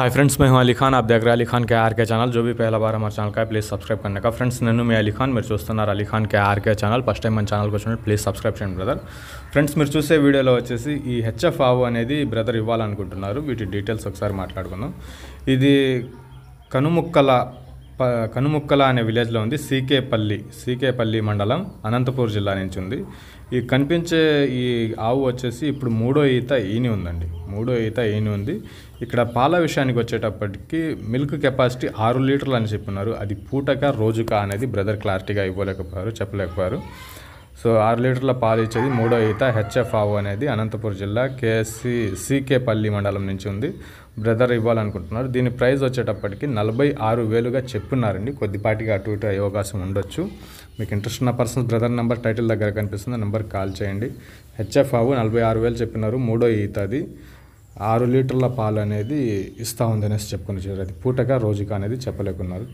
hi friends మేము అలీ ఖాన్ खान దగ్గర देख रहे हैं ఛానల్ खान के आर के चैनल जो ఛానల్ का ప్లీజ్ సబ్స్క్రైబ్ కన్నా ఫ్రెండ్స్ నేను మీ అలీ ఖాన్ మీరు చూస్తున్నారు అలీ ఖాన్ కే ఛానల్ ఫస్ట్ టైం మన ఛానల్కి వచ్చినట్టు ప్లీజ్ సబ్స్క్రైబ్ చేయండి బ్రదర్ ఫ్రెండ్స్ మీరు చూసే వీడియోలో వచ్చేసి ఈ హెచ్ఎఫ్ ఆవు అనేది బ్రదర్ ఇవ్వాలనుకుంటున్నారు వీటి డీటెయిల్స్ ఒకసారి మాట్లాడుకుందాం ఇది కనుముక్కల ప కనుముక్కల అనే విలేజ్లో ఉంది సీకేపల్లి సీకేపల్లి మండలం అనంతపూర్ జిల్లా నుంచి ఉంది ఈ కనిపించే ఈ ఆవు వచ్చేసి ఇప్పుడు మూడో ఈత ఈని ఉందండి మూడో ఈత ఈయన ఉంది ఇక్కడ పాల విషయానికి వచ్చేటప్పటికి మిల్క్ కెపాసిటీ ఆరు లీటర్లు అని చెప్పినారు అది పూటక రోజుక అనేది బ్రదర్ క్లారిటీగా ఇవ్వలేకపోయారు చెప్పలేకపోయారు సో ఆరు లీటర్ల పాలు ఇచ్చేది మూడో ఈత ఆవు అనేది అనంతపురం జిల్లా కేఎస్సి సీకేపల్లి మండలం నుంచి ఉంది బ్రదర్ ఇవ్వాలనుకుంటున్నారు దీని ప్రైస్ వచ్చేటప్పటికి నలభై ఆరు వేలుగా చెప్పున్నారండి కొద్దిపాటిగా అటు ఇటు అయ్యే అవకాశం ఉండొచ్చు మీకు ఇంట్రెస్ట్ ఉన్న పర్సన్స్ బ్రదర్ నెంబర్ టైటిల్ దగ్గర కనిపిస్తుంది నెంబర్ కాల్ చేయండి హెచ్ఎఫ్ ఆవు నలభై ఆరు వేలు చెప్పినారు మూడో ఈత అది ఆరు లీటర్ల పాలు అనేది ఇస్తూ అనేసి చెప్పుకుని అది పూటగా రోజుగా అనేది చెప్పలేకున్నారు